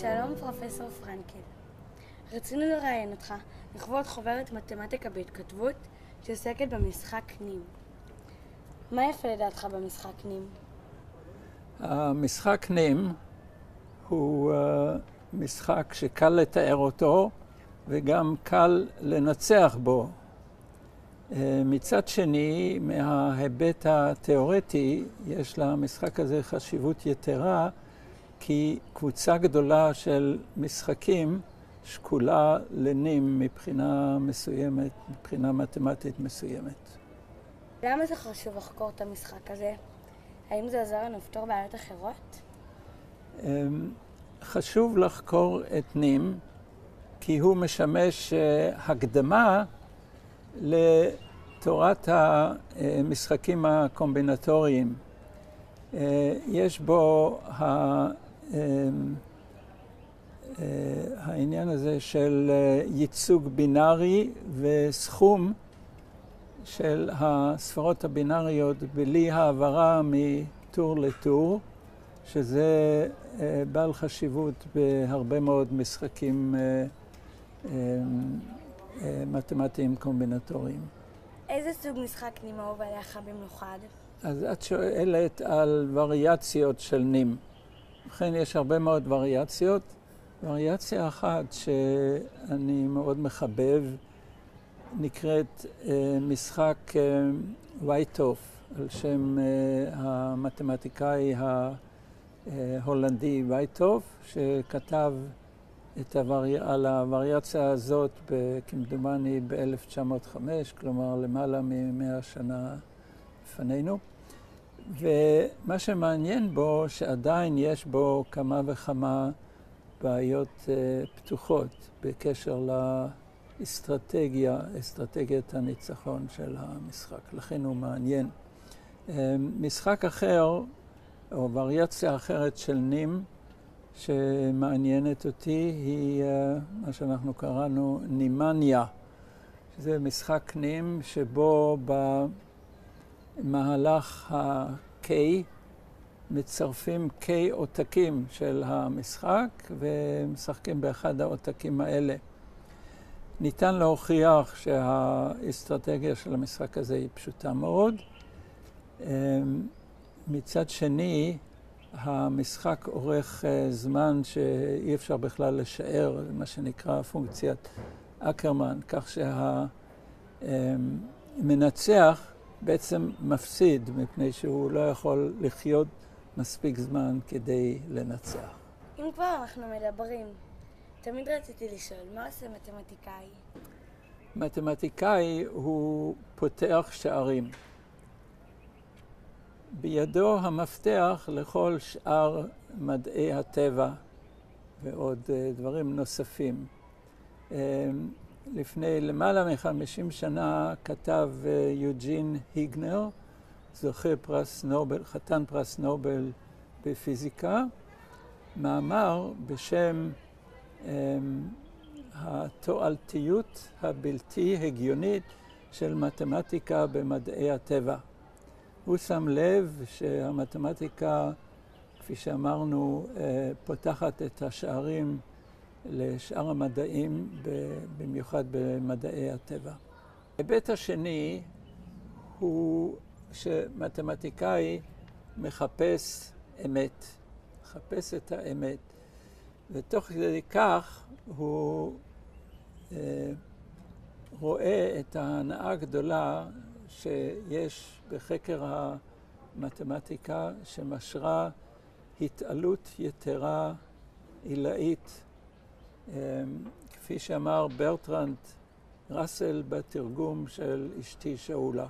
שלום פרופסור פרנקל. רצינו לראיין אותך לכבוד חוברת מתמטיקה בהתכתבות שעוסקת במשחק נים. מה יפה לדעתך במשחק נים? המשחק נים הוא uh, משחק שקל לתאר אותו וגם קל לנצח בו. Uh, מצד שני, מההיבט התיאורטי, יש למשחק הזה חשיבות יתרה. כי קבוצה גדולה של משחקים שקולה לנים מבחינה מסוימת, מבחינה מתמטית מסוימת. למה זה חשוב לחקור את המשחק הזה? האם זה עזר לנו לפתור בעיות אחרות? אמ, חשוב לחקור את נים, כי הוא משמש אה, הקדמה לתורת המשחקים הקומבינטוריים. אה, יש בו אמ, אה, העניין הזה של אה, ייצוג בינארי וסכום של הספרות הבינאריות בלי העברה מטור לטור, שזה אה, בעל חשיבות בהרבה מאוד משחקים אמ, מתמטיים קומבינטוריים. איזה סוג משחק נימה אהוב עליך במיוחד? אז את שואלת על וריאציות של נים. ובכן, יש הרבה מאוד וריאציות. וריאציה אחת שאני מאוד מחבב נקראת אה, משחק וייטוף, אה, על שם אה, המתמטיקאי ההולנדי וייטוף, שכתב את הווריא... על הווריאציה הזאת, כמדומני, ב-1905, כלומר למעלה מ-100 שנה לפנינו. ומה שמעניין בו, שעדיין יש בו כמה וכמה בעיות uh, פתוחות בקשר לאסטרטגיה, אסטרטגיית הניצחון של המשחק. לכן הוא מעניין. Uh, משחק אחר, או וריאציה אחרת של נים, שמעניינת אותי, היא uh, מה שאנחנו קראנו נימניה. זה משחק נים שבו ב... מהלך ה-K, מצרפים K עותקים של המשחק ומשחקים באחד העותקים האלה. ניתן להוכיח שהאסטרטגיה של המשחק הזה היא פשוטה מאוד. אמ, מצד שני, המשחק אורך אה, זמן שאי אפשר בכלל לשער, מה שנקרא פונקציית אקרמן, כך שהמנצח אמ, בעצם מפסיד, מפני שהוא לא יכול לחיות מספיק זמן כדי לנצח. אם כבר אנחנו מדברים, תמיד רציתי לשאול, מה עושה מתמטיקאי? מתמטיקאי הוא פותח שערים. בידו המפתח לכל שאר מדעי הטבע ועוד אה, דברים נוספים. אמ, לפני למעלה מחמישים שנה כתב אה, יוג'ין היגנר, זוכה פרס נובל, חתן פרס נובל בפיזיקה, מאמר בשם אמ, התועלתיות הבלתי הגיונית של מתמטיקה במדעי הטבע. הוא שם לב שהמתמטיקה, כפי שאמרנו, אה, פותחת את השערים לשאר המדעים, במיוחד במדעי הטבע. ההיבט השני הוא שמתמטיקאי מחפש אמת, מחפש את האמת, ותוך כדי כך הוא אה, רואה את ההנאה הגדולה שיש בחקר המתמטיקה שמשרה התעלות יתרה עילאית אמ, כפי שאמר ברטרנד ראסל בתרגום של אשתי שאולה.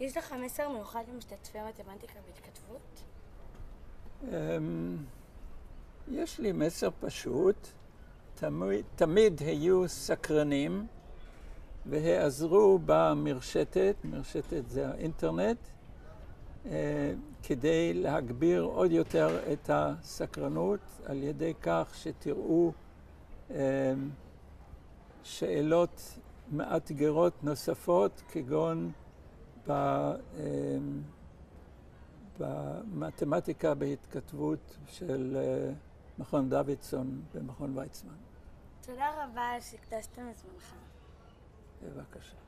יש לך מסר מיוחד למשתתפי מתמטיקה בהתכתבות? אמ, יש לי מסר פשוט. תמיד, תמיד היו סקרנים והיעזרו במרשתת, מרשתת זה האינטרנט, אה, כדי להגביר עוד יותר את הסקרנות על ידי כך שתראו אמ, שאלות מאתגרות נוספות, כגון אמ, במתמטיקה בהתכתבות של אה, מכון דוידסון ומכון ויצמן. תודה רבה שהקדשתם את זמנך. בבקשה.